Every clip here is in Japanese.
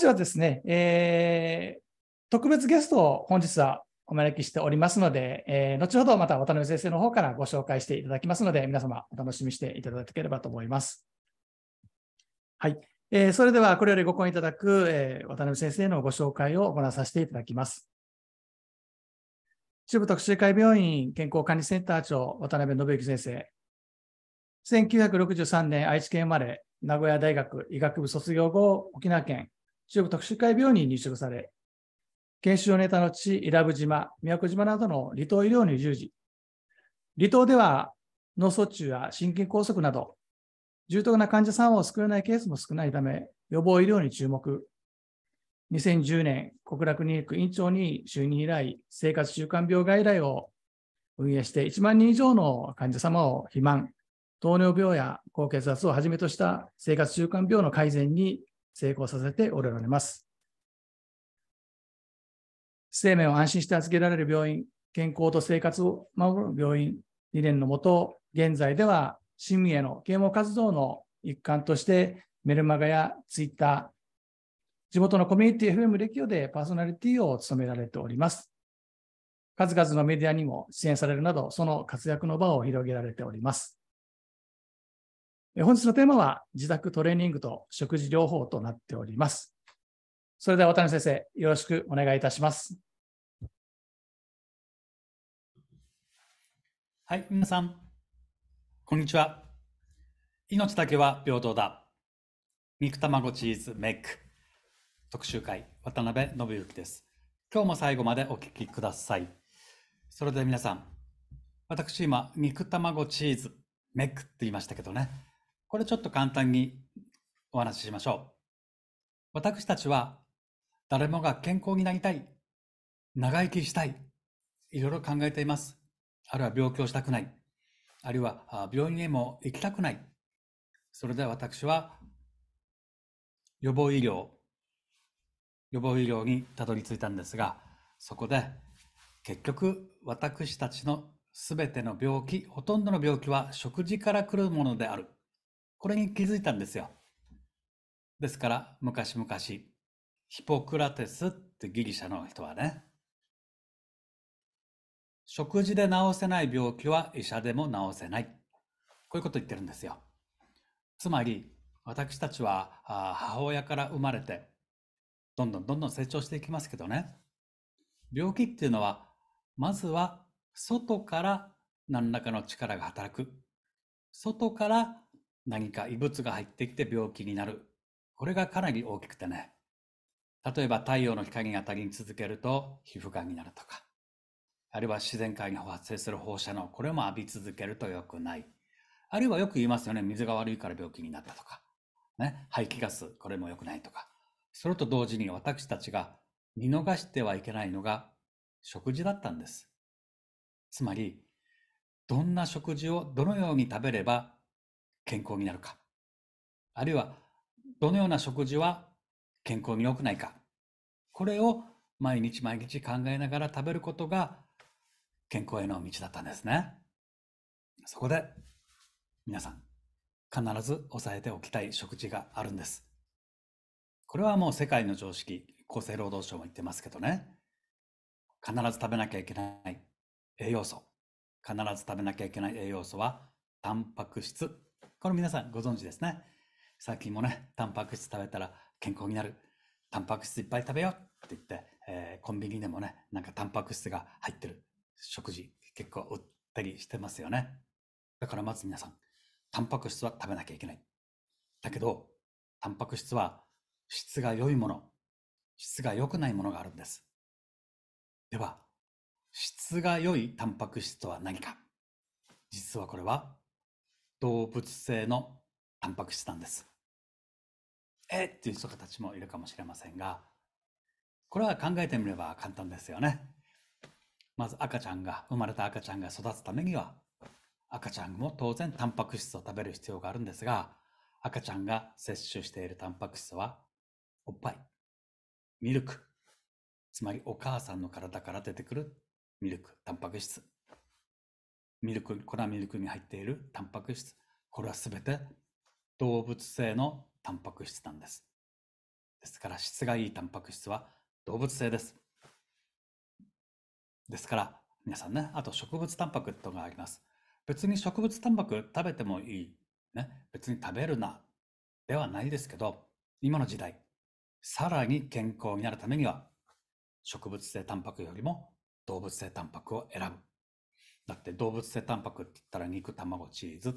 日はですね、えー、特別ゲストを本日はお招きしておりますので、えー、後ほどまた渡辺先生の方からご紹介していただきますので、皆様お楽しみしていただければと思います。はい。えー、それではこれよりご講演いただく、えー、渡辺先生のご紹介を行わさせていただきます。中部特集会病院健康管理センター長渡辺信之先生。1963年愛知県生まれ、名古屋大学医学部卒業後、沖縄県中国特殊会病院に入職され、研修をネタの地、伊良部島、宮古島などの離島医療に従事。離島では脳卒中や心筋梗塞など、重篤な患者さんを救えないケースも少ないため、予防医療に注目。2010年、国楽に行く院長に就任以来、生活習慣病外来を運営して1万人以上の患者様を肥満、糖尿病や高血圧をはじめとした生活習慣病の改善に成功させておられます。生命を安心して預けられる病院、健康と生活を守る病院理念のもと、現在では市民への啓蒙活動の一環として、メルマガやツイッター、地元のコミュニティ FM レキオでパーソナリティを務められております。数々のメディアにも支援されるなど、その活躍の場を広げられております。本日のテーマは自宅トレーニングと食事療法となっております。それでは渡辺先生、よろしくお願いいたします。はい、皆さん、こんにちは。命だけは平等だ。肉卵チーズメイク特集会、渡辺信之です。今日も最後までお聞きください。それでは皆さん、私今、肉卵チーズメイクって言いましたけどね。これちょっと簡単にお話ししましょう。私たちは誰もが健康になりたい、長生きしたい、いろいろ考えています。あるいは病気をしたくない、あるいは病院へも行きたくない。それで私は予防医療、予防医療にたどり着いたんですが、そこで結局私たちのすべての病気、ほとんどの病気は食事から来るものである。これに気づいたんですよ。ですから、昔々、ヒポクラテスってギリシャの人はね、食事で治せない病気は医者でも治せない。こういうこと言ってるんですよ。つまり、私たちは母親から生まれて、どんどんどんどん成長していきますけどね、病気っていうのは、まずは外から何らかの力が働く。外から何か異物が入ってきて病気になる。これがかなり大きくてね。例えば太陽の光が当たり続けると皮膚がんになるとか、あるいは自然界に発生する放射能、これも浴び続けると良くない。あるいはよく言いますよね、水が悪いから病気になったとか、ね、排気ガス、これも良くないとか。それと同時に私たちが見逃してはいけないのが食事だったんです。つまり、どんな食事をどのように食べれば健康になるか、あるいはどのような食事は健康に良くないか、これを毎日毎日考えながら食べることが健康への道だったんですね。そこで皆さん必ず押さえておきたい食事があるんです。これはもう世界の常識、厚生労働省も言ってますけどね。必ず食べなきゃいけない栄養素。必ず食べなきゃいけない栄養素は、タンパク質、この皆さんご存知ですね。最近もね、タンパク質食べたら健康になる。タンパク質いっぱい食べようって言って、えー、コンビニでもね、なんかタンパク質が入ってる食事結構売ったりしてますよね。だからまず皆さん、タンパク質は食べなきゃいけない。だけど、タンパク質は質が良いもの、質が良くないものがあるんです。では、質が良いタンパク質とは何か実はこれは動物性のタンパク質なんです。えっていう人たちもいるかもしれませんが、これは考えてみれば簡単ですよね。まず赤ちゃんが、生まれた赤ちゃんが育つためには、赤ちゃんも当然タンパク質を食べる必要があるんですが、赤ちゃんが摂取しているタンパク質は、おっぱい、ミルク、つまりお母さんの体から出てくるミルク、タンパク質。ミルク、粉ミルクに入っているタンパク質、これはすべて動物性のタンパク質なんです。ですから質がいいタンパク質は動物性です。ですから皆さんね、あと植物タンパクとかあります。別に植物タンパク食べてもいい。ね、別に食べるなではないですけど、今の時代、さらに健康になるためには植物性タンパクよりも動物性タンパクを選ぶ。だって動物性タンパクって言ったら肉、卵、チーズ、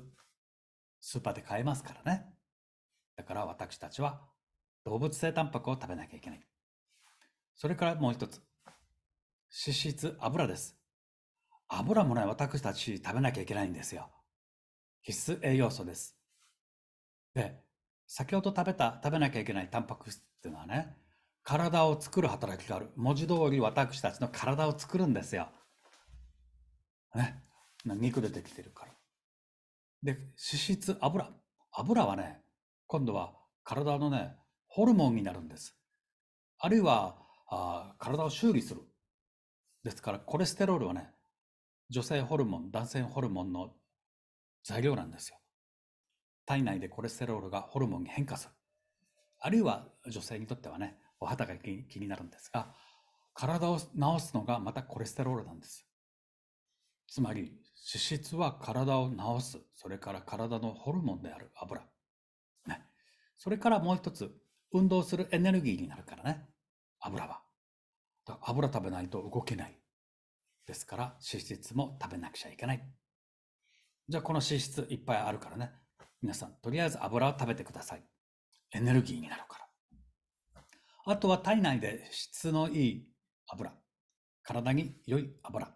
スーパーで買えますからね。だから私たちは動物性タンパクを食べなきゃいけない。それからもう一つ。脂質、油です。油もね、私たち食べなきゃいけないんですよ。必須栄養素です。で、先ほど食べた、食べなきゃいけないタンパク質っていうのはね、体を作る働きがある。文字通り私たちの体を作るんですよ。ね、肉でできてるから。で、脂質、油。油はね、今度は体のね、ホルモンになるんです。あるいは、あ体を修理する。ですから、コレステロールはね、女性ホルモン、男性ホルモンの材料なんですよ。体内でコレステロールがホルモンに変化する。あるいは女性にとってはね、お肌が気になるんですが、体を治すのがまたコレステロールなんです。つまり、脂質は体を治す、それから体のホルモンである油。ね、それからもう一つ、運動するエネルギーになるからね、油は。だから油食べないと動けない。ですから、脂質も食べなくちゃいけない。じゃあ、この脂質いっぱいあるからね、皆さん、とりあえず油を食べてください。エネルギーになるから。あとは体内で質のいい油、体に良い油。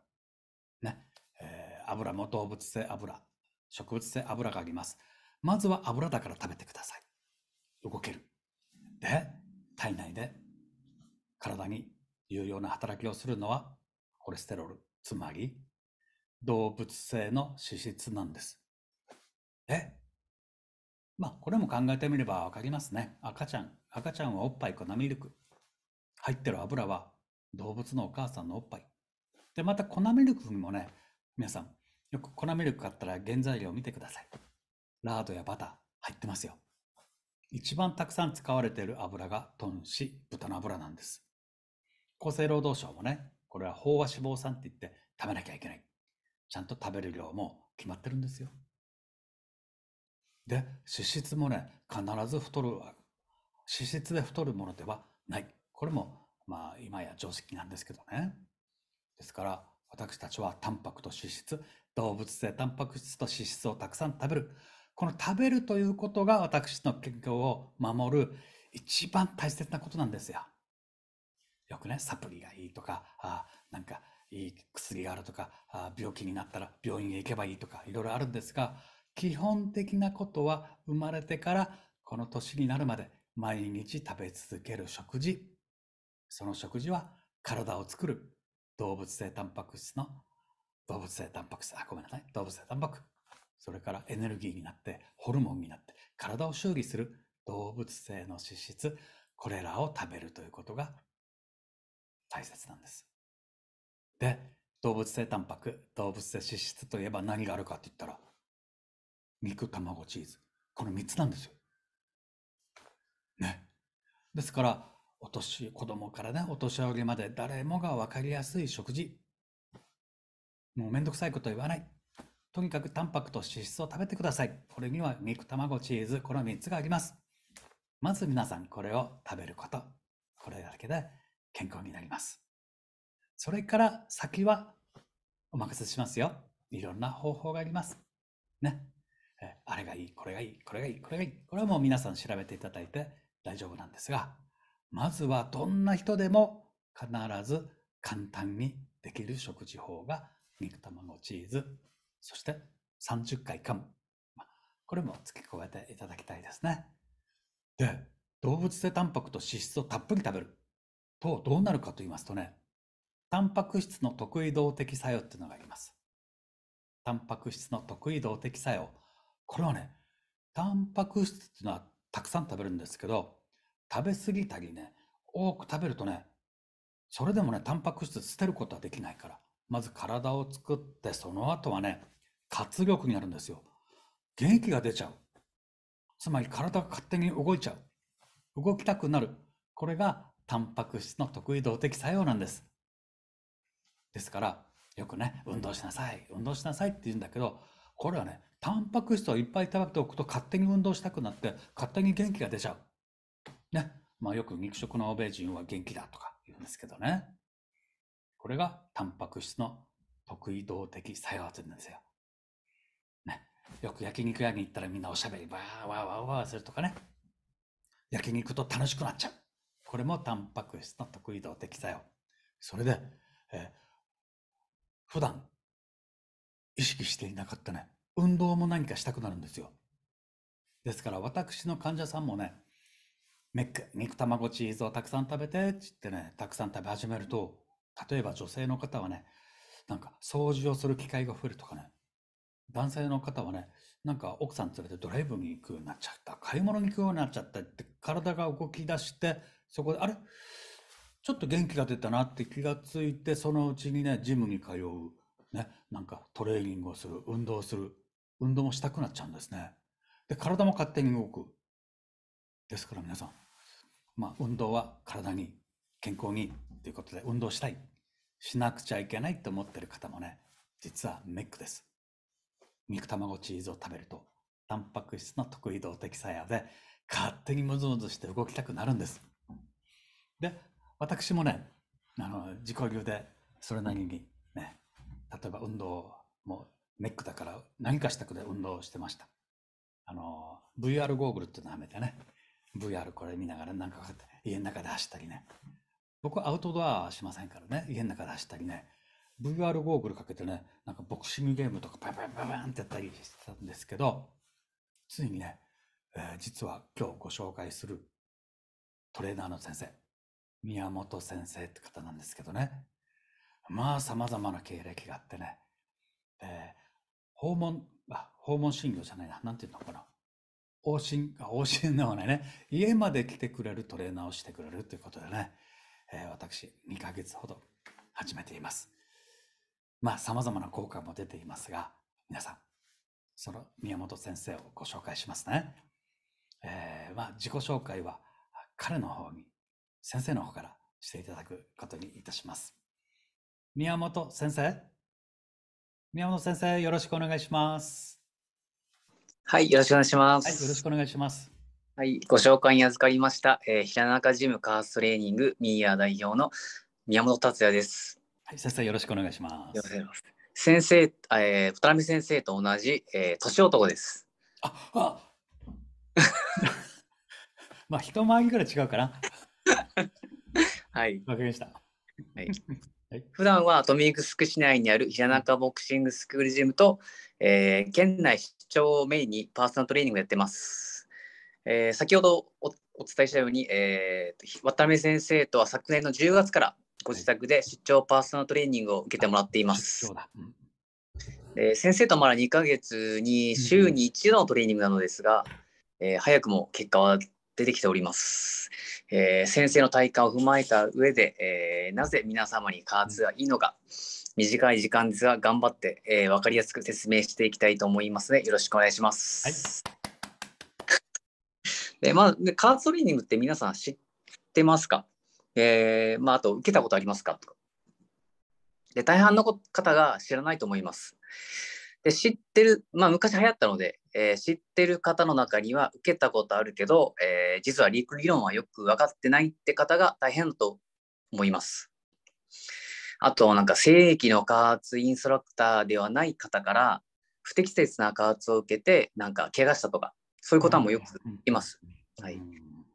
油も動物性油、植物性油があります。まずは油だから食べてください。動ける。で、体内で体に有用な働きをするのはコレステロール、つまり動物性の脂質なんです。えまあ、これも考えてみればわかりますね。赤ちゃん。赤ちゃんはおっぱい、粉ミルク。入ってる油は動物のお母さんのおっぱい。で、また粉ミルクにもね、皆さん、よく粉ミルク買ったら原材料見てください。ラードやバター入ってますよ。一番たくさん使われている油が豚脂、豚の油なんです。厚生労働省もね、これは飽和脂肪酸って言って食べなきゃいけない。ちゃんと食べる量も決まってるんですよ。で、脂質もね、必ず太る、脂質で太るものではない。これも、まあ、今や常識なんですけどね。ですから、私たちはタンパクと脂質、動物性タンパク質と脂質をたくさん食べる。この食べるということが私の健康を守る一番大切なことなんですよ。よくね、サプリがいいとか、あなんかいい薬があるとかあ、病気になったら病院へ行けばいいとか、いろいろあるんですが、基本的なことは生まれてからこの年になるまで毎日食べ続ける食事。その食事は体を作る動物性タンパク質の動物性タンパク質、あ、ごめんなさい、動物性タンパク。それからエネルギーになって、ホルモンになって、体を修理する動物性の脂質、これらを食べるということが大切なんです。で、動物性タンパク、動物性脂質といえば何があるかって言ったら、肉、卵、チーズ。この3つなんですよ。ね。ですから、お年、子供からね、お年寄りまで誰もが分かりやすい食事。もうめんどくさいこと言わない。とにかくタンパクと脂質を食べてください。これには肉、卵、チーズ、この3つがあります。まず皆さんこれを食べること。これだけで健康になります。それから先はお任せしますよ。いろんな方法があります。ね。あれがいい、これがいい、これがいい、これがいい。これはもう皆さん調べていただいて大丈夫なんですが。まずはどんな人でも必ず簡単にできる食事法が肉卵チーズそして30回噛むこれも付け加えていただきたいですねで動物性タンパクと脂質をたっぷり食べるとどうなるかと言いますとねタンパク質の特異動的作用っていうのがありますタンパク質の特異動的作用これはねタンパク質っていうのはたくさん食べるんですけど食べ過ぎたりね、多く食べるとね、それでもね、タンパク質捨てることはできないから、まず体を作って、その後はね、活力になるんですよ。元気が出ちゃう。つまり体が勝手に動いちゃう。動きたくなる。これがタンパク質の特異動的作用なんです。ですから、よくね、運動しなさい、運動しなさいって言うんだけど、これはね、タンパク質をいっぱい食べておくと勝手に運動したくなって、勝手に元気が出ちゃう。ね。まあよく肉食の欧米人は元気だとか言うんですけどね。これがタンパク質の特異動的作用というんですよ。ね。よく焼肉屋に行ったらみんなおしゃべりわーわーわーわーするとかね。焼肉と楽しくなっちゃう。これもタンパク質の特異動的作用。それで、えー、普段意識していなかったね、運動も何かしたくなるんですよ。ですから私の患者さんもね、メック、肉卵チーズをたくさん食べてってってね、たくさん食べ始めると、例えば女性の方はね、なんか掃除をする機会が増えるとかね、男性の方はね、なんか奥さん連れてドライブに行くようになっちゃった、買い物に行くようになっちゃったって体が動き出して、そこで、あれちょっと元気が出たなって気がついて、そのうちにね、ジムに通う、ね、なんかトレーニングをする、運動する、運動もしたくなっちゃうんですね。で、体も勝手に動く。ですから皆さん、まあ、運動は体に、健康にということで、運動したい、しなくちゃいけないと思ってる方もね、実はメックです。肉卵チーズを食べると、タンパク質の特異動的さやで、勝手にムズムズして動きたくなるんです。で、私もね、あの、自己流で、それなりにね、例えば運動もネックだから何かしたくて運動してました。あの、VR ゴーグルっていうのはめてね、VR これ見ながらなんか家の中で走ったりね。僕アウトドアしませんからね、家の中で走ったりね。VR ゴーグルかけてね、なんかボクシングゲームとかパンパンパンパンってやったりしてたんですけど、ついにね、えー、実は今日ご紹介するトレーナーの先生、宮本先生って方なんですけどね、まあ様々な経歴があってね、えー、訪問、あ、訪問診療じゃないな、なんていうのかな。往診、往診ではないね、家まで来てくれるトレーナーをしてくれるということでね、えー、私、2ヶ月ほど始めています。まあ、様々な効果も出ていますが、皆さん、その宮本先生をご紹介しますね。えー、まあ、自己紹介は彼の方に、先生の方からしていただくことにいたします。宮本先生宮本先生、よろしくお願いします。はい、よろしくお願いします。はい、よろしくお願いします。はい、ご紹介に預かりました、えー、平中ジムカーストレーニングミーヤー代表の宮本達也です。はい、先生よろしくお願いします。先生、えー、渡辺先生と同じ、えー、年男です。あ、あ まあ一回りぐらい違うかな。はい。わかりました。はい。はい、普段はトミーグスク市内にある平中ボクシングスクールジムと、えー、県内長をメインにパーソナルトレーニングをやってます。えー、先ほどお伝えしたように、えー、渡辺先生とは昨年の10月からご自宅で出張パーソナルトレーニングを受けてもらっています。うんえー、先生とまだ2ヶ月に週に一度のトレーニングなのですが、えー、早くも結果は出てきております。えー、先生の体感を踏まえた上で、えー、なぜ皆様に加圧がいいのか、短い時間ですが頑張って、えー、分かりやすく説明していきたいと思いますの、ね、でよろしくお願いします。はい、でまあ、でカードトレーニングって皆さん知ってますか、えーまあ、あと受けたことありますかとかで大半の方が知らないと思います。で知ってる、まあ、昔流行ったので、えー、知ってる方の中には受けたことあるけど、えー、実は理論はよく分かってないって方が大変だと思います。あと、なんか正規の加圧インストラクターではない方から、不適切な加圧を受けて、なんか怪我したとか、そういうこともよくいます。はい、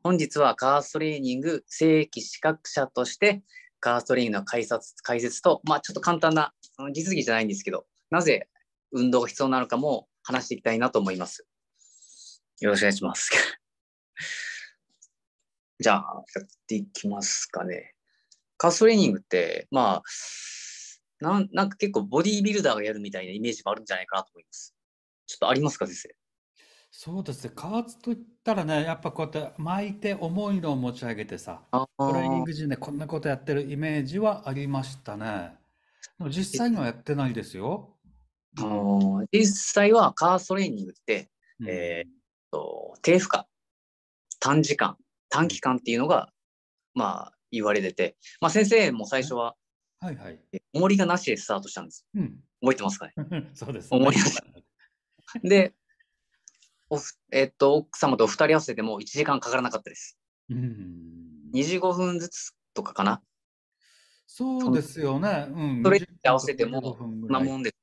本日は加圧トレーニング正規資格者として、加圧トレーニングの解説解説と、まあ、ちょっと簡単な実技じゃないんですけど、なぜ運動が必要なのかも話していきたいなと思います。よろしくお願いします。じゃあ、やっていきますかね。カーストレーニングって、まあ、なんなんか結構ボディービルダーがやるみたいなイメージもあるんじゃないかなと思います。ちょっとありますか、先生。そうですね、加圧といったらね、やっぱこうやって巻いて重いのを持ち上げてさ、トレーニング時でこんなことやってるイメージはありましたね。でも実際にはやってないですよ。あの実際はカーストレーニングって、うん、えっと低負荷、短時間、短期間っていうのが、まあ、言われてて、まあ、先生も最初は、はいはい、重りがなしでスタートしたんです。うん、覚えてますかね そうです、ね、重りなし。で、おえー、っと、奥様と二人合わせても1時間かからなかったです。うん、25分ずつとかかな。そうですよね。うん、それに合わせても、そんなもんです。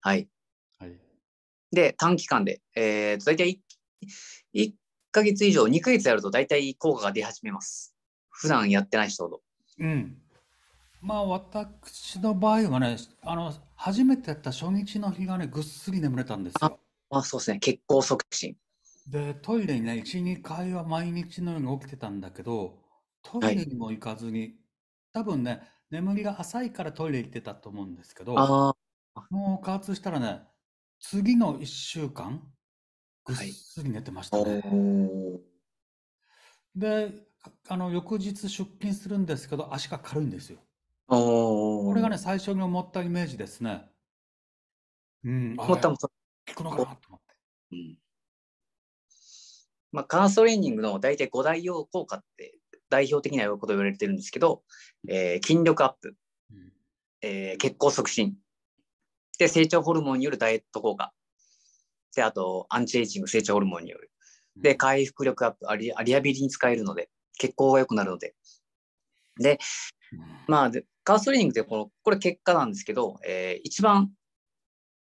はい。はい、で、短期間で、えー、大体 1, 1ヶ月以上、2ヶ月やると大体効果が出始めます。普段やってない人ほど。うん。まあ私の場合はね、あの、初めてやった初日の日がね、ぐっすり眠れたんですよ。あ、あそうですね。血行促進。で、トイレにね、1、2回は毎日のように起きてたんだけど、トイレにも行かずに、はい、多分ね、眠りが浅いからトイレ行ってたと思うんですけど、あもう加圧したらね、次の1週間、ぐっすり寝てましたね。はい、で、あの、翌日出勤するんですけど、足が軽いんですよ。これがね、最初に思ったイメージですね。うん、あもう効くのかなと思って。まあ、カーストレーニングの大体5大要効果って代表的なこと言われてるんですけど、えー筋力アップ、えー血行促進、で、成長ホルモンによるダイエット効果、で、あと、アンチエイジング、成長ホルモンによる。で、回復力アップ、あリリハビリに使えるので。血行が良くなるので。で、まあ、カウストレーニングでこの、これ結果なんですけど、えー、一番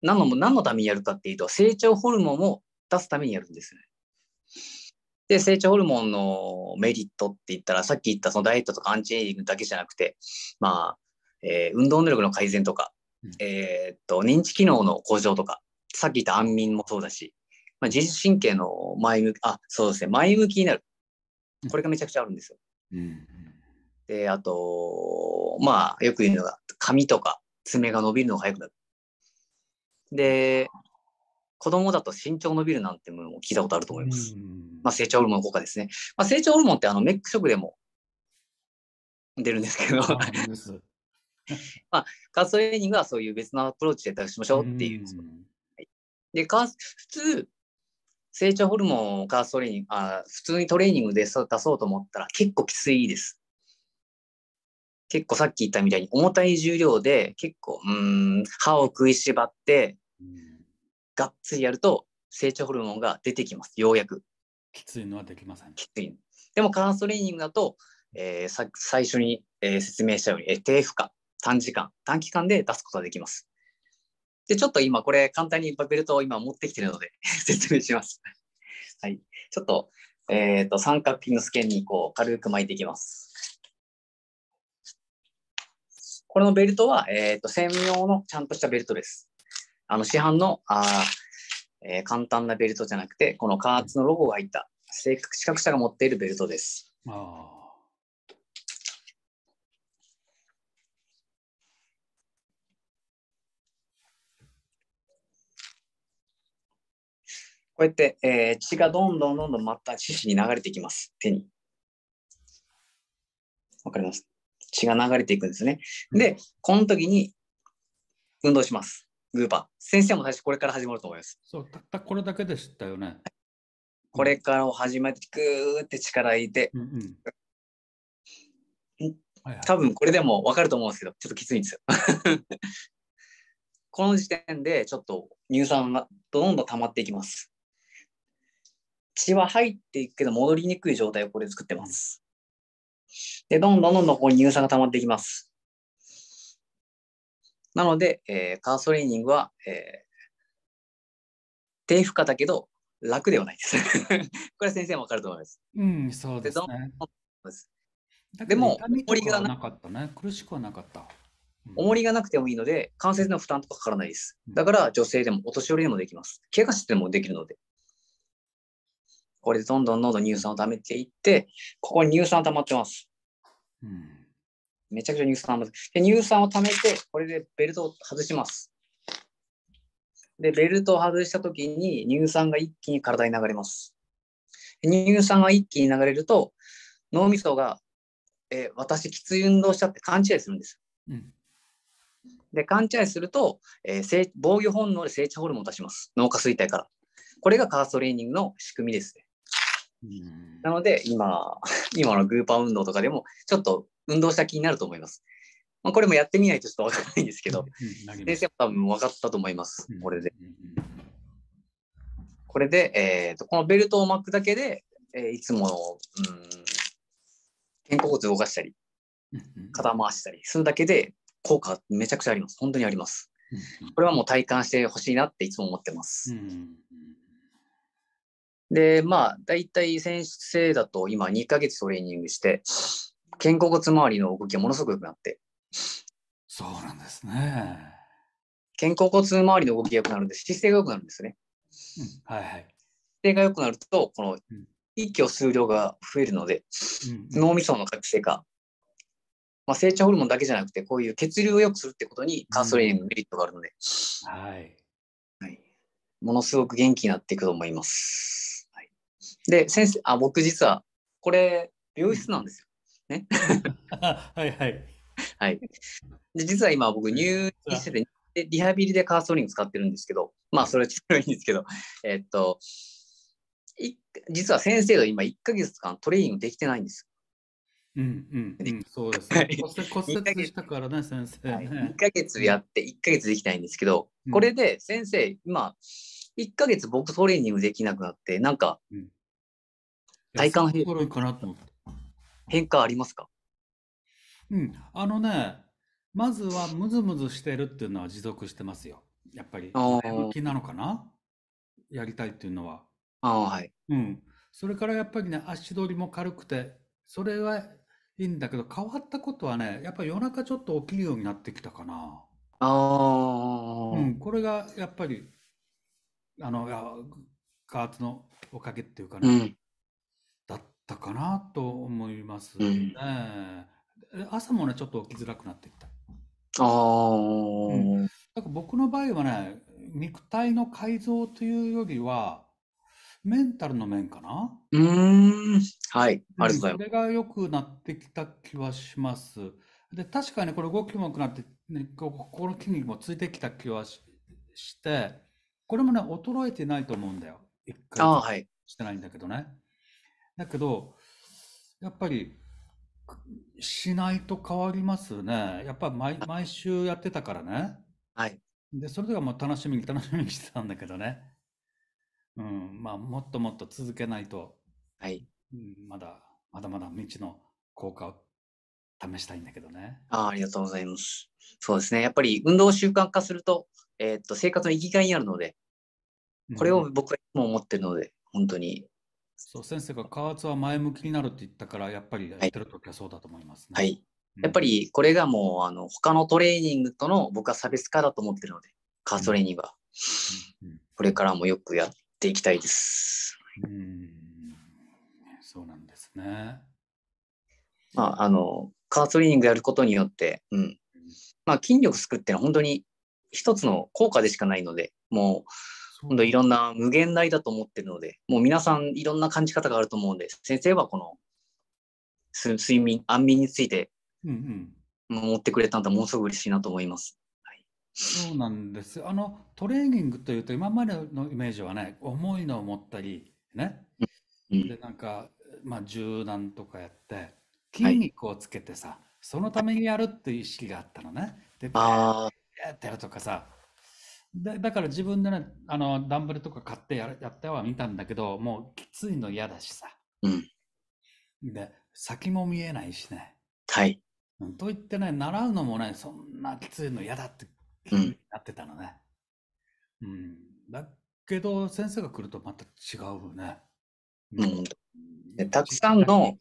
何の、何のためにやるかっていうと、成長ホルモンを出すためにやるんですね。で、成長ホルモンのメリットって言ったら、さっき言ったそのダイエットとかアンチエイジングだけじゃなくて、まあ、えー、運動能力の改善とか、えー、っと、認知機能の向上とか、さっき言った安眠もそうだし、まあ、自律神経の前向き、あ、そうですね、前向きになる。これがめちゃくちゃあるんですよ。うん、であとまあよく言うのが髪とか爪が伸びるのが早くなる。で子供だと身長伸びるなんてものも聞いたことあると思います。うん、まあ、成長ホルモン効果ですね。まあ、成長ホルモンってあのメック食でも出るんですけど まあ、カーストレーニングはそういう別のアプローチで対応しましょうっていう。うん、で、カース、普通、成長ホルモンをカーストレーニング、あ普通にトレーニングで出そうと思ったら結構きついです。結構さっき言ったみたいに重たい重量で結構、うん、歯を食いしばって、がっつりやると成長ホルモンが出てきます、ようやく。きついのはできません。きつい。でもカーストレーニングだと、えー、さ最初に、えー、説明したように、え低負荷、短時間、短期間で出すことができます。で、ちょっと今これ簡単にバベルトを今持ってきてるので 説明します。はい。ちょっと、えっ、ー、と、三角形のスキンにこう軽く巻いていきます。これのベルトは、えっ、ー、と、専用のちゃんとしたベルトです。あの、市販の、あえー、簡単なベルトじゃなくて、この加圧のロゴが入った、視覚者が持っているベルトです。あ。こうやって、えー、血がどんどんどんどんまた四肢に流れていきます。手に。わかります血が流れていくんですね。で、この時に運動します。グーパー。先生も最初これから始まると思います。そう、たったこれだけでしたよね。これからを始めて、ぐーって力入れて、ん多分これでも分かると思うんですけど、ちょっときついんですよ。この時点でちょっと乳酸がどんどん溜まっていきます。血は入っていくけど戻りにくい状態をこれ作ってます。で、どんどんどんどんここに乳酸が溜まっていきます。なので、えー、カーストレーニングは、えー、低負荷だけど楽ではないです。これ先生もわかると思います。うん、そうです、ね、ででも、重りがなかったね。苦しくはなかった。重りがなくてもいいので、関節の負担とかかからないです。だから、女性でもお年寄りでもできます。怪我してもできるので。これどんどんどんどん乳酸を溜めていって、ここに乳酸溜まってます。うん、めちゃくちゃ乳酸溜まってで、乳酸を溜めて、これでベルトを外します。で、ベルトを外した時に乳酸が一気に体に流れます。乳酸が一気に流れると、脳みそが、えー、私きつい運動したって勘違いするんです。うん、で、勘違いすると、えー、防御本能で成長ホルモンを出します。脳下垂体から。これがカーストレーニングの仕組みです、ね。なので、今、今のグーパー運動とかでも、ちょっと運動した気になると思います。まあ、これもやってみないとちょっとわからないんですけど、先生は多分分かったと思います、これで。これで、えーと、このベルトを巻くだけで、えー、いつもの、うん、肩甲骨動かしたり、肩回したりするだけで、効果めちゃくちゃあります。本当にあります。これはもう体感してほしいなっていつも思ってます。うんで、まあ、大体先生だと今2ヶ月トレーニングして、肩甲骨周りの動きがものすごく良くなって。そうなんですね。肩甲骨周りの動きが良くなるんで姿勢が良くなるんですね。うん、はいはい。姿勢が良くなると、この息を吸う量が増えるので、うん、脳みその活性化、まあ、成長ホルモンだけじゃなくて、こういう血流を良くするってことにカートレーニングのメリットがあるので、うん、はい、はい。ものすごく元気になっていくと思います。で、先生、あ、僕実は、これ、病室なんですよ。ね。はいはい。はい。で、実は今、僕、入院してて、リハビリでカーソリング使ってるんですけど、まあ、それはちょっといいんですけど、えっと、い実は先生が今、1か月間トレーニングできてないんですよ。うんうんそうですね。骨折したからね、先生、ね。はい、月やって、1か月できないんですけど、これで先生、今、1か月僕トレーニングできなくなって、なんか、うん、体感変かなと思って。変化ありますかうん、あのね、まずはムズムズしてるっていうのは持続してますよ。やっぱり、前向なのかなやりたいっていうのは。あはい。うん。それからやっぱりね、足取りも軽くて、それはいいんだけど、変わったことはね、やっぱり夜中ちょっと起きるようになってきたかな。ああ。うん、これがやっぱり、あの、加圧のおかげっていうかね、うん、かなと思いますうね。ん。で朝もね、ちょっと起きづらくなってきた。あうん。なんか僕の場合はね、肉体の改造というよりは、メンタルの面かな。うーん。はい。ありがとうございそれが良くなってきた気はします。で、確かにこれ動きも良くなって、ね、こここの筋肉もついてきた気はし、して、これもね、衰えてないと思うんだよ。一回い。してないんだけどね。だけど、やっぱり、しないと変わりますね。やっぱ毎毎週やってたからね。はい。で、それではもう楽しみに楽しみにしてたんだけどね。うん、まあ、もっともっと続けないと、はい。うん、まだ、まだまだ未知の効果を試したいんだけどね。あありがとうございます。そうですね。やっぱり運動を習慣化すると、えー、っと、生活の生きがいになるので、これを僕はいつも思ってるので、本当にそう先生が加圧は前向きになるって言ったからやっぱりやってる時はそうだと思います、ね、はい、うん、やっぱりこれがもうあの他のトレーニングとの僕は差別化だと思ってるので加圧トレーニングは、うん、これからもよくやっていきたいです。うんそうなんですね。まああの加圧トレーニングやることによって、うんまあ、筋力作くってのは本当に一つの効果でしかないのでもう今度いろんな無限大だと思ってるので、もう皆さんいろんな感じ方があると思うんで、先生はこの睡眠、安眠について、うんうん、持ってくれたんだ、もうすぐ嬉しいなと思います。はい、そうなんですあのトレーニングというと今までのイメージはね重いのを持ったりね、うん、でなんか、まあ、柔軟とかやって筋肉をつけてさ、はい、そのためにやるっていう意識があったのねでバーってやるとかさだだから自分でね、あの、ダンベルとか買ってややっては見たんだけど、もうきついの嫌だしさ。うん。で、先も見えないしね。はい。と言ってね、習うのもね、そんなきついの嫌だって気になってたのね。うん、うん。だけど、先生が来るとまた違うね。うん。でたくさんの、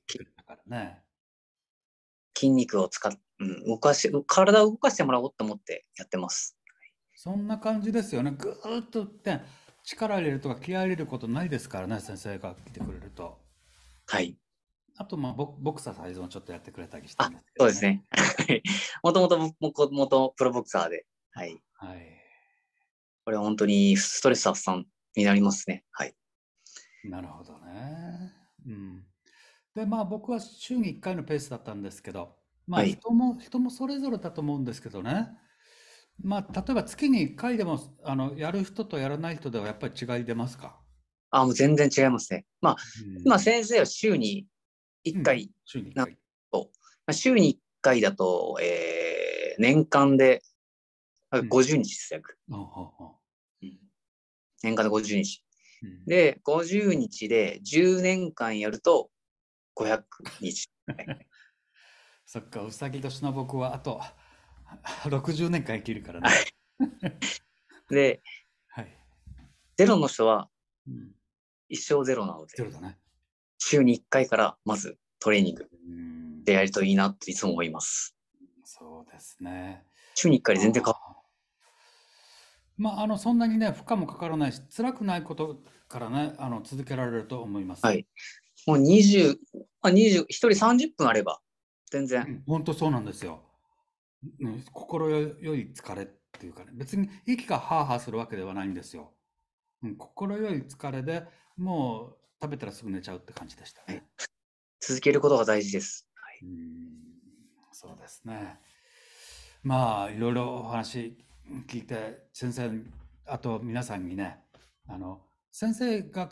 ね、筋肉を使っ、うん、動かし、体を動かしてもらおうと思ってやってます。そんな感じですよね。ぐーっとって力入れるとか気合入れることないですからね、先生が来てくれると。はい。あと、まあ、ボボクサーサイズもちょっとやってくれたりしたんですけど、ね、そうですね。もともと、もともとプロボクサーで。はい。はい。これは本当にストレス発散になりますね。はい。なるほどね。うん。で、まあ、僕は週に1回のペースだったんですけど、まあ、人も、はい、人もそれぞれだと思うんですけどね。まあ、例えば月に1回でもあのやる人とやらない人ではやっぱり違い出ますかあもう全然違いますね。まあ、今先生は週に1回な、うん、週に1回だと、えー、年間で50日です約、うん年間で50日。で、50日で10年間やると500日。そっか、うさぎ年の僕はあと60年間生きるからね。で、はい、ゼロの人は一生ゼロなので、ゼロだね、週に1回からまずトレーニングでやるといいなっていつも思います。そうですね。週に1回で全然変わまあ、あのそんなにね、負荷もかからないし、辛くないことからね、あの続けられると思います。はい、もう20、あ20、1人30分あれば、全然。本、当、そうなんですよ。ね、心よい疲れっていうかね、別に息がハーハーするわけではないんですよ。うん、心よい疲れでもう食べたらすぐ寝ちゃうって感じでした、ね、続けることが大事です。はい、うんそうですね。まあ、いろいろお話聞いて、先生、あと皆さんにね、あの、先生が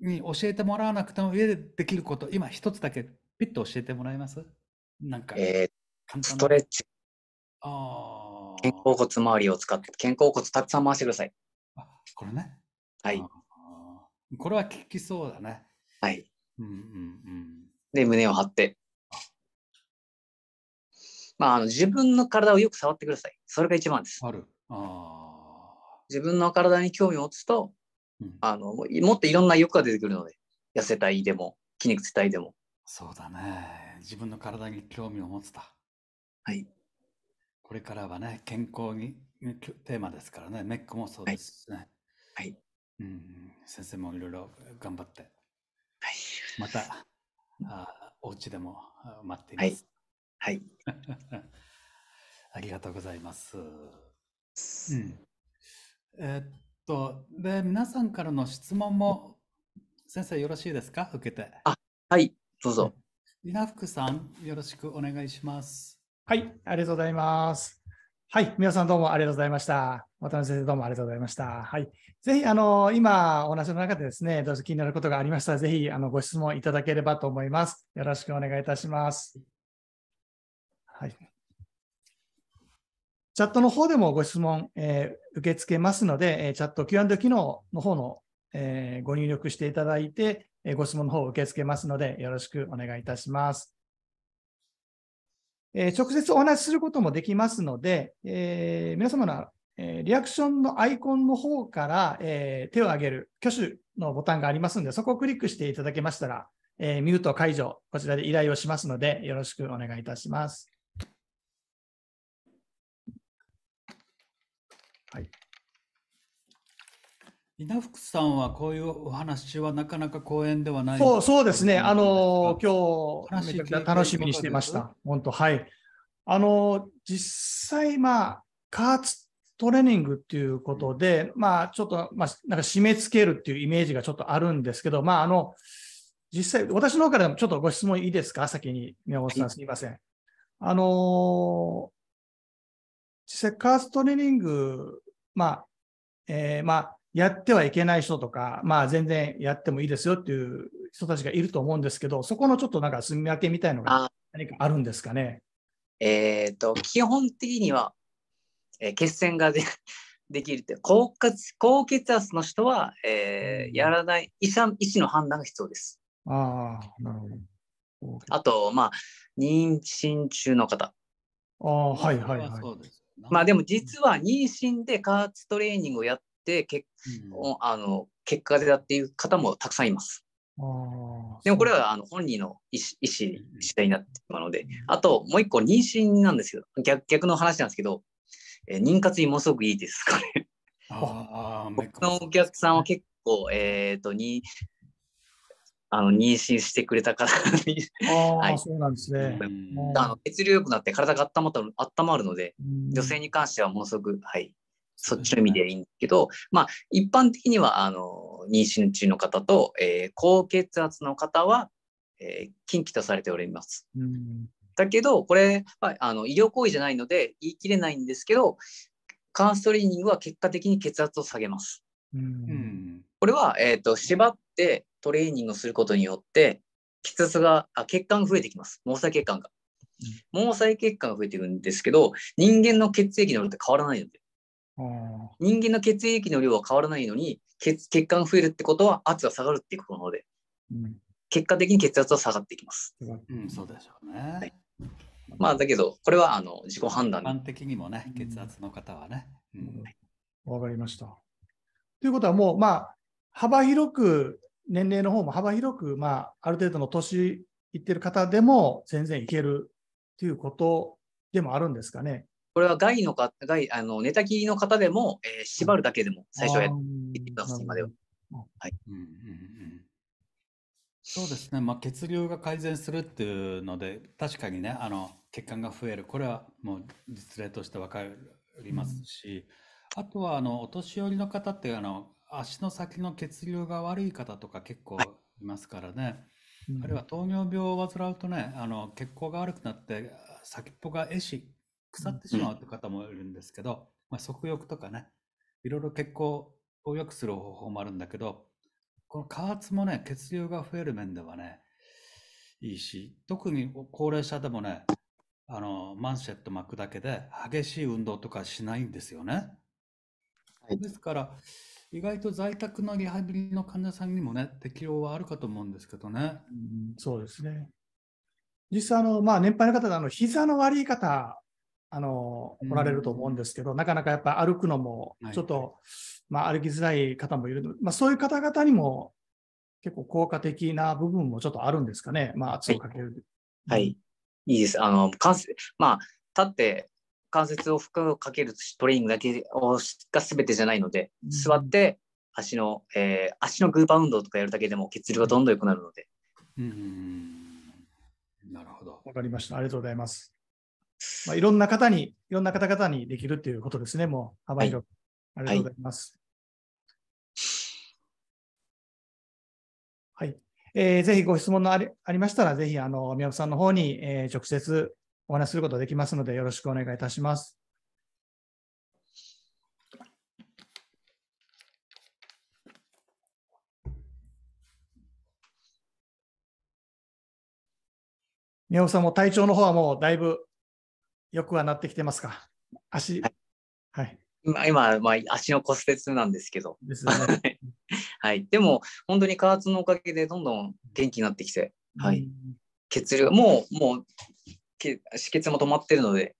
に教えてもらわなくても家でできること、今一つだけピッと教えてもらえますなんか。えー、ストレッチ。あ肩甲骨周りを使って、肩甲骨たくさん回してください。あこれね。はい。これは効きそうだね。はい。うんうんうん、で、胸を張って。まあ、あの自分の体をよく触ってください。それが一番です。あるあ自分の体に興味を持つと、うん、あの、もっといろんな欲が出てくるので、痩せたいでも、筋肉ついたいでも。そうだね。自分の体に興味を持つと。はい。これからはね、健康にテーマですからね、メックもそうですしね。はい。うん、先生もいろいろ頑張って。はい。また、あお家でも待っています。はい。はい、ありがとうございます。うん。えー、っと、で、皆さんからの質問も、先生よろしいですか受けて。あ、はい、どうぞ。稲福さん、よろしくお願いします。はい、ありがとうございます。はい、皆さんどうもありがとうございました。渡辺先生どうもありがとうございました。はい、ぜひあの今お話の中でですね、どうぞ気になることがありましたら、ぜひあのご質問いただければと思います。よろしくお願いいたします。はい。チャットの方でもご質問、えー、受け付けますので、えチャット Q&A 機能の方の、えー、ご入力していただいて、えご質問の方を受け付けますので、よろしくお願いいたします。え直接お話しすることもできますので、え皆様のえリアクションのアイコンの方から、え手を挙げる挙手のボタンがありますので、そこをクリックしていただけましたら、えミュート解除、こちらで依頼をしますので、よろしくお願いいたします。稲福さんはこういうお話はなかなか講演ではないそうそうですね、あの今日めちゃ楽しみにしてました、本当、はい。あの実際、まあ、加圧トレーニングっていうことで、まあ、ちょっと、まあ、なんか締め付けるっていうイメージがちょっとあるんですけど、まあ、あの実際、私の方からもちょっとご質問いいですか、先に宮本さん、はい、すみません。あの実際、加圧トレーニング、まあ、えー、まあ、やってはいけない人とか、まあ、全然やってもいいですよっていう人たちがいると思うんですけど、そこのちょっとなんかすみ分けみたいのが何かあるんですかね。えっ、ー、と、基本的には、えー、血栓がで できるって、高血高血圧の人は、えー、やらない医者、医師の判断が必要です。ああ、なるほど。あと、まあ、妊娠中の方。ああ、はいはいはい。まあでも実は妊娠で加圧トレーニングをやって結,、うん、あの結果でだっていう方もたくさんいます。でもこれはあの本人の意思次第になってしまうので、あともう一個妊娠なんですけど逆逆の話なんですけど、えー、妊活にもすごくいいですこれ。あ僕のお客さんは結構、えっ、ー、とにあの妊娠してくれた方に はい、そうなんですね。あの血流良くなって体が温まった温まるので、女性に関してはものすごく、はい、そっちの意味でいいんでけど、まあ、一般的にはあの妊娠中の方と、えー、高血圧の方は、えー、近畿とされております。うんだけど、これ、まあ、あの医療行為じゃないので言い切れないんですけど、カーストリーニングは結果的に血圧を下げます。うん、これは、えーと、縛ってトレーニングをすることによって、血圧があ血管が増えてきます、毛細血管が。毛細血管が増えていくんですけど、人間の血液の量って変わらないので。人間の血液の量は変わらないのに血血管増えるってことは圧が下がるっていうことなので、うん、結果的に血圧は下がっていきます。うん、そうでしょうね。はい、まあだけどこれはあの自己判断。一般的にもね血圧の方はね。わ、うん、かりました。ということはもうまあ幅広く年齢の方も幅広くまあある程度の年いってる方でも全然いけるということでもあるんですかね。これは外のか外あの寝たきりの方でも、えー、縛るだけでも最初はやってます、今では。はいうんうん、そうですね、まあ、血流が改善するっていうので、確かにね、あの血管が増える、これはもう実例として分かりますし、うん、あとはあのお年寄りの方ってあの、足の先の血流が悪い方とか結構いますからね。はいあるいは糖尿病を患うとね、あの血行が悪くなって、先っぽが壊死腐ってしまうって方もいるんですけど、まあ、食欲とかね、いろいろ血行を良くする方法もあるんだけど、この加圧もね、血流が増える面ではね、いいし、特に高齢者でもね、あの、マンシェット巻くだけで激しい運動とかしないんですよね。はい、ですから、意外と在宅のリハビリの患者さんにもね、適用はあるかと思うんですけどね。うん、そうですね。実際あの、まあ、年配の方であの膝の悪い方あの、おられると思うんですけど、なかなかやっぱ歩くのも、ちょっと、はい、まあ、歩きづらい方もいるので、まあ、そういう方々にも結構効果的な部分もちょっとあるんですかね、まあ、圧をかける。はい、はい、いいです。あの関節まあ、立って関節を負荷をかけるトレーニングだけがすべてじゃないので、座って足の、えー、足のグーパー運動とかやるだけでも血流がどんどん良くなるので。うん、なるほど。わかりました。ありがとうございます。まあ、いろんな方に、いろんな方々にできるっていうことですね、もう幅広く。はい、ありがとうございます。はい。はい、えー、ぜひご質問のありありましたら、ぜひ、あの、宮本さんの方に、えー、直接お話することができますので、よろしくお願いいたします。宮本さんも体調の方はもうだいぶよくはなってきてますか足、はい。はい、今、今まあ、足の骨折なんですけど。ですね。はい。でも、本当に加圧のおかげでどんどん元気になってきて、はい。血流が、もう、もう、止血も止まってるので、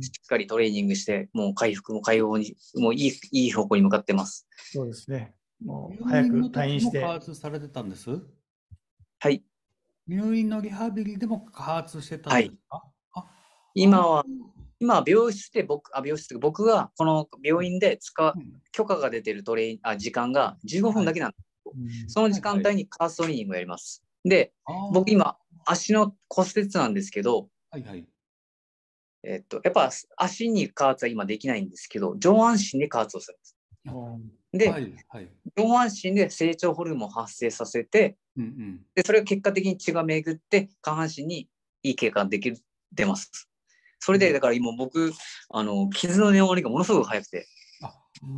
しっかりトレーニングして、もう回復も解放に、もういいいい方向に向かってます。そうですね。もう早く退院して。加圧されてたんですはい。入院のリハビリでも加圧してたんですか、はい今は、今病室で僕、あ、病室僕がこの病院で使う、許可が出てるトレイあ時間が15分だけなんです、はい、その時間帯にカーストリーニングをやります。で、僕今、足の骨折なんですけど、はいはい、えっと、やっぱ足に加圧は今できないんですけど、上半身で加圧をするんです。で、はいはい、上半身で成長ホルモンを発生させて、うんうん、でそれが結果的に血が巡って下半身にいい経過ができる出ます。それでだから今僕あの傷の治りがものすごく早くて。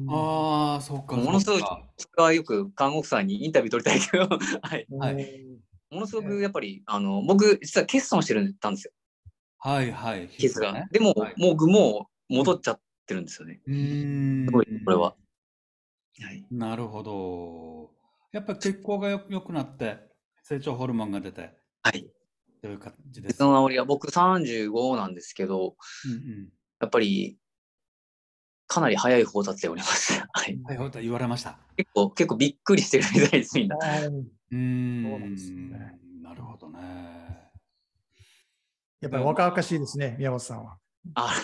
ああ、そうか。ものすごく、僕はよく看護婦さんにインタビュー取りたいけど、はい。はい。ものすごくやっぱり、あの、僕、実は欠損してたんですよ。はいはい。傷が。ね、でも、はい、もう、もう戻っちゃってるんですよね。うん。すごい、これは。はい。なるほど。やっぱ血行がよくなって、成長ホルモンが出て。はい。どういう感じですかの煽りは僕35なんですけど、うんうん、やっぱりかなり早い方だっております。はい。早い方言われました。結構、結構びっくりしてるみたいです、みんな。うん。そうなんですね。なるほどね。やっぱり若々しいですね、宮本さんは。あ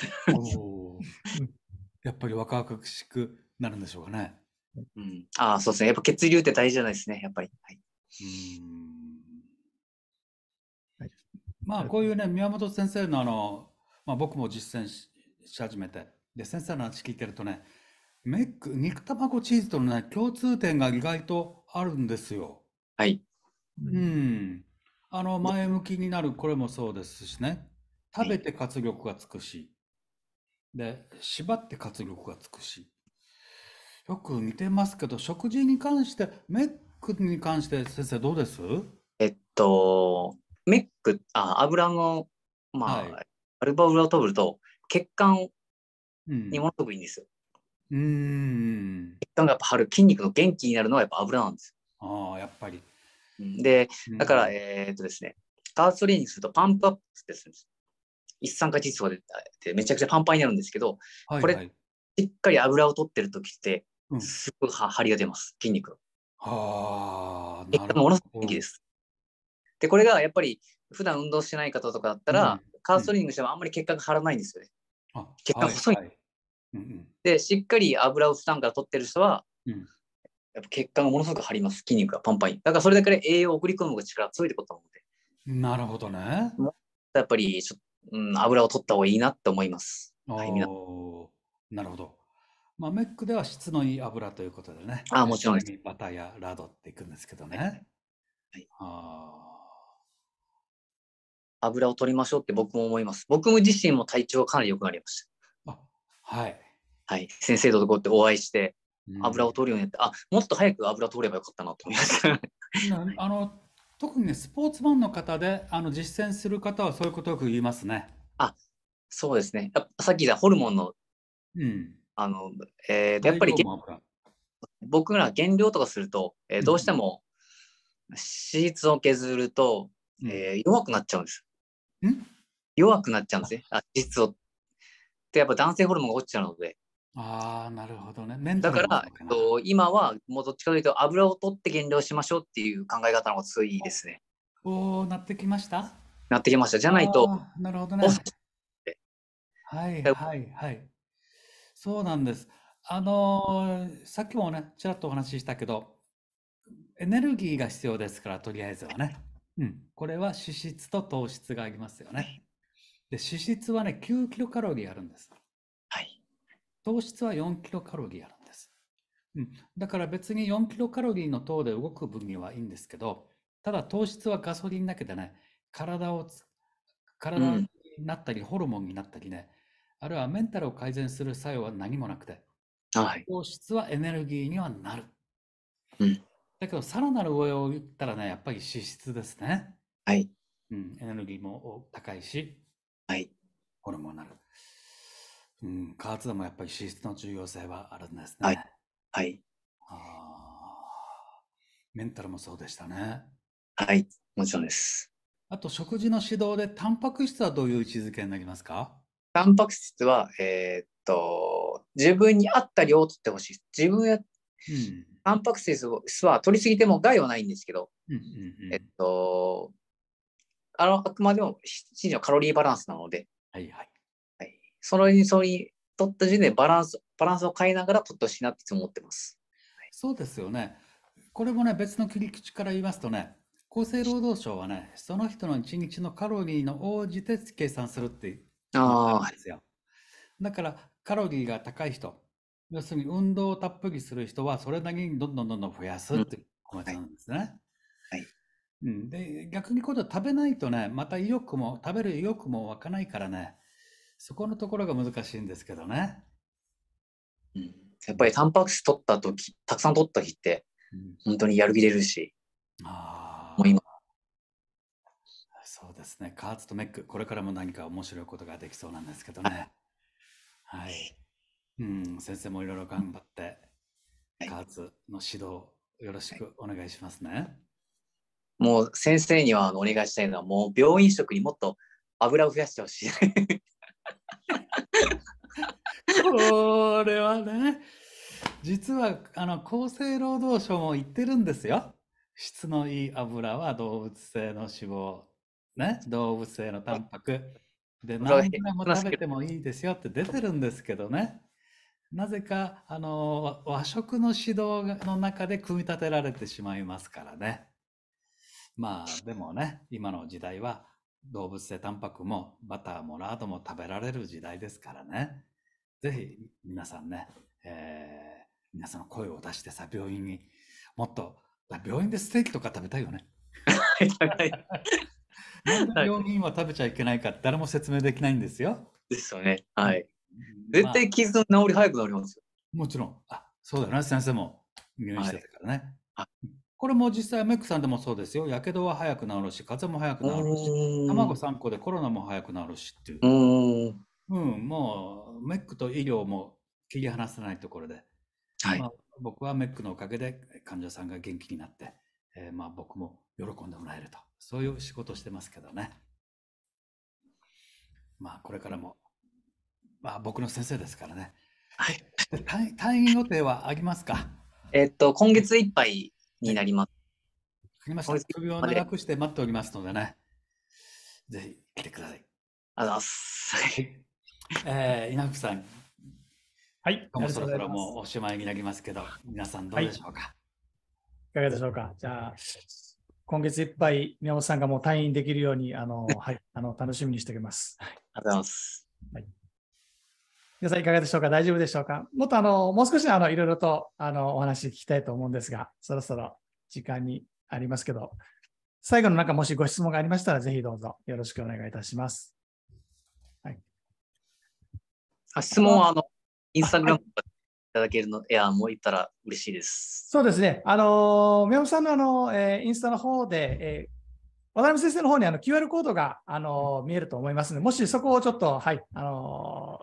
やっぱり若々しくなるんでしょうかね。うん。ああ、そうですね。やっぱ血流って大事じゃないですね、やっぱり。はい、うん。まあ、こういうね、宮本先生のあの、まあ、僕も実践しし始めて、で、先生の話聞いてるとね、メック、肉卵チーズとのね、共通点が意外とあるんですよ。はい。うん。あの、前向きになる、これもそうですしね。食べて活力がつくし、で、縛って活力がつくし。よく似てますけど、食事に関して、メックに関して先生どうですえっと、メックあ油の、まあ、はい、アルバウラを取ると血管にものすごくいいんですよ。うん、血管がやっぱ張る筋肉の元気になるのはやっぱ油なんですよ。ああ、やっぱり。で、だから、うん、えっとですね、カーストレーニングするとパンプアップってするんです。一酸化窒素が出てめちゃくちゃパンパンになるんですけど、はいはい、これ、しっかり油を取ってるときって、すごい張りが出ます、筋肉の。はあ、なるほど。ものすごく元気です。で、これがやっぱり普段運動してない方とかだったら、うん、カーストリングしてもあんまり血管が張らないんですよね。うん、血管細い、はいはいうんうん、で、しっかり油を負担から取ってる人は、うん、やっぱ血管がものすごく張ります、筋肉がパンパンだからそれだけで栄養を送り込む力が強いってことなので。なるほどね。やっぱりちょ、うん、油を取った方がいいなって思います。はい、なるほど。まあ、メックでは質のいい油ということでね。あもちろんです。バターやラードっていくんですけどね。はい、ああ。油を取りましょうって僕も思います。僕も自身も体調かなり良くなりました。はい。はい。先生とこうってお会いして、油を取るようになって、うん、あ、もっと早く油取ればよかったなと思いました。あの、特にね、スポーツマンの方で、あの、実践する方はそういうことよく言いますね。あ、そうですね。さっき言ったホルモンの、うん。あの、えー、やっぱり、僕ら減量とかすると、えー、どうしても、脂質を削ると、えー、弱くなっちゃうんです。弱くなっちゃうんですね。あ実を。ってやっぱ男性ホルモンが落ちちゃうので。ああ、なるほどね。だから、えっと、今はもうどっちかというと油を取って減量しましょうっていう考え方の方が強いですね。おお、なってきましたなってきました。じゃないと。なるほどね。はいはいはい。そうなんです。あのー、さっきもね、ちらっとお話ししたけど、エネルギーが必要ですから、とりあえずはね。ん、これは脂質と糖質がありますよね。はい、で脂質はね、9キロカロリーあるんです。はい。糖質は4キロカロリーあるんです。うん、だから別に4キロカロリーの糖で動く分にはいいんですけど、ただ糖質はガソリンだけでね、体を体になったり、ホルモンになったりね、あるいはメンタルを改善する作用は何もなくて、はい、糖質はエネルギーにはなる。うんだけど、さらなる上を言ったらね、やっぱり脂質ですね。はい。うん、エネルギーも高いし、はい。ホルモンなる。うん、加圧でもやっぱり脂質の重要性はあるんですね。はい。はい。あメンタルもそうでしたね。はい、もちろんです。あと、食事の指導で、タンパク質はどういう位置づけになりますかタンパク質は、えー、っと、自分に合った量を取ってほしい。自分や、うん、タンパク質は取りすぎても害はないんですけど、えっと、あの、あくまでも7時のカロリーバランスなので、はいはい。はい、それに、それに、取った時点でバランス、バランスを変えながら取ってほしいなって思ってます。はい、そうですよね。これもね、別の切り口から言いますとね、厚生労働省はね、その人の1日のカロリーの応じて計算するって言うんですよ。だから、カロリーが高い人、要するに運動をたっぷりする人はそれなりにどんどんどんどん増やすっていうことなんですね。はい。うん、で、逆に今度食べないとね、また意欲も、食べる意欲も湧かないからね、そこのところが難しいんですけどね。うん、やっぱりタンパク質取った時、たくさん取った日って、うん、本当にやる気出るし。ああ。もう今。そうですね。カーツとメック、これからも何か面白いことができそうなんですけどね。はい。うん、先生もいろいろ頑張って、加圧の指導、よろしくお願いしますね。もう先生にはお願いしたいのは、もう病院食にもっと油を増やしてほしい。これはね、実はあの厚生労働省も言ってるんですよ。質のいい油は動物性の脂肪、ね、動物性のタンパクで何グも食べてもいいですよって出てるんですけどね。なぜか、あの、和食の指導の中で組み立てられてしまいますからね。まあ、でもね、今の時代は動物性タンパクもバターもラードも食べられる時代ですからね。ぜひ、皆さんね、えー、皆さんの声を出してさ、病院にもっと、病院でステーキとか食べたいよね。病院は食べちゃいけないか誰も説明できないんですよ。ですよね。はい。絶対傷の治り早くなりますよ。まあ、もちろん。あ、そうだな、先生も入院してたからね。はい、これも実際、メックさんでもそうですよ。やけどは早く治るし、風邪も早く治るし、卵3個でコロナも早く治るしっていう。うん、もうメックと医療も切り離せないところで、はい、まあ、僕はメックのおかげで患者さんが元気になって、えー、まあ僕も喜んでもらえるとそういう仕事をしてますけどねまあこれからもまあ、僕の先生ですからね。はい。退院予定はありますかえっと、今月いっぱいになります。わかりました。首を長くして待っておりますのでね。ぜひ来てください。ありがとうございます。えー、稲福さん。はい。もそろそろもうおしまいになりますけど、皆さんどうでしょうか、はい、いかがでしょうかじゃあ、今月いっぱい宮本さんがもう退院できるように、あの、はい、あの、楽しみにしておきます。ありがとうございます。はい皆さんいかがでしょうか大丈夫でしょうかもっとあの、もう少しあの、いろいろとあの、お話聞きたいと思うんですが、そろそろ時間にありますけど、最後の中もしご質問がありましたら、ぜひどうぞよろしくお願いいたします。はい。あ質問はあの、インスタグラムいただけるの、はい、いや、もういったら嬉しいです。そうですね。あの、宮本さんのあの、えー、インスタの方で、えー、渡辺先生の方にあの QR コードがあの見えると思いますので、もしそこをちょっと、はい、あの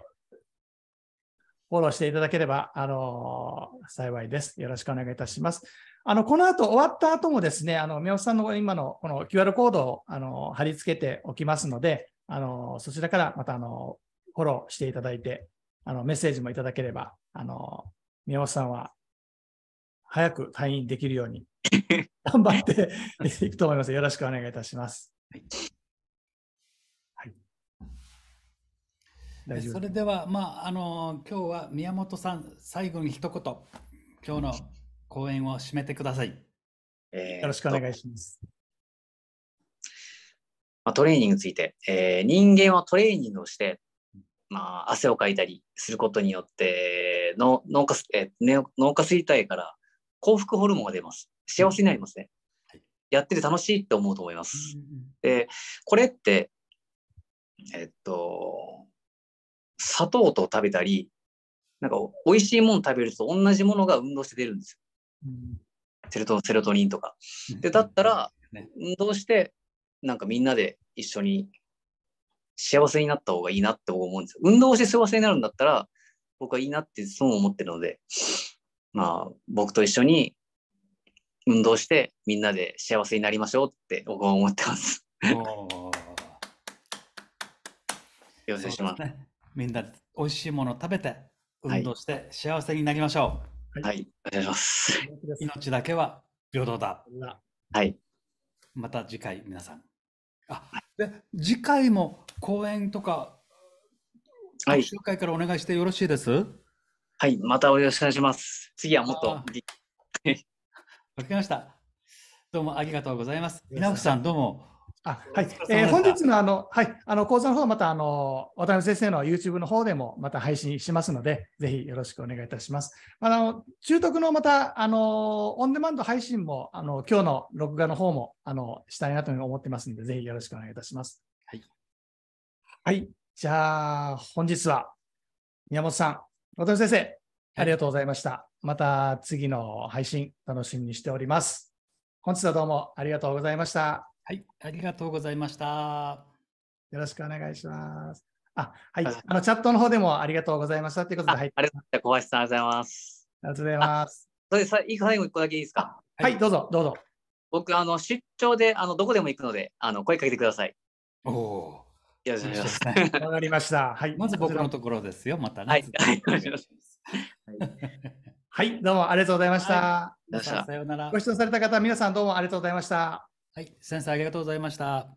フォローしていただければ、あの、幸いです。よろしくお願いいたします。あの、この後終わった後もですね、あの、宮本さんの今のこの QR コードを、あの、貼り付けておきますので、あの、そちらからまた、あの、フォローしていただいて、あの、メッセージもいただければ、あの、宮本さんは、早く退院できるように、頑張って いくと思います。よろしくお願いいたします。はい大丈夫それでは、まあ、あの今日は宮本さん、最後に一言、今日の講演を締めてください。えー、よろしくお願いします。まあ、トレーニングについて、えー、人間はトレーニングをして、まあ、汗をかいたりすることによって脳脳化、えー、脳化衰体から幸福ホルモンが出ます。幸せになりますね。うん、やってて楽しいって思うと思います。うん、でこれって、えっと、砂糖と食べたり、なんか美味しいもの食べると同じものが運動して出るんですよ。うん、セロトニンとか。で、だったら、運動して、なんかみんなで一緒に幸せになった方がいいなって思うんですよ。運動して幸せになるんだったら、僕はいいなってそう思ってるので、まあ、僕と一緒に運動してみんなで幸せになりましょうって僕は思ってます。よろしくお願いします。みんなで美味しいものを食べて、運動して幸せになりましょう。はい、お願いします。命だけは平等だ。はい。また次回皆さん。あ、で次回も講演とか、はい、集会からお願いしてよろしいですはい、またお願いします。次はもっと。わかりました。どうもありがとうございます。稲さん、どうも。あはい、えー、本日のあの、はい、あの講座の方はまたあの渡辺先生の YouTube の方でもまた配信しますので、ぜひよろしくお願いいたします。あの中徳のまたあのオンデマンド配信もあの今日の録画の方もあのしたいなと思ってますので、ぜひよろしくお願いいたします。はい、はい、じゃあ本日は宮本さん、渡辺先生、ありがとうございました。はい、また次の配信楽しみにしております。本日はどうもありがとうございました。はい、ありがとうございました。よろしくお願いします。あ、はい、あのチャットの方でもありがとうございましたということで、はい、ありがとうございました。小林さん、ありがとうございます。ありがとうございます。それさ、最後一個だけいいですか。はい、どうぞ、どうぞ。僕、あの出張で、あのどこでも行くので、あの声かけてください。おお。よろしくお願いします。わかりました。はい、まず僕のところですよ、また、ね。はい、はい、よろしくお願いします。はい、どうもありがとうございました。さようなら。ご視聴された方、皆さんどうもありがとうございました。はい、先生ありがとうございました。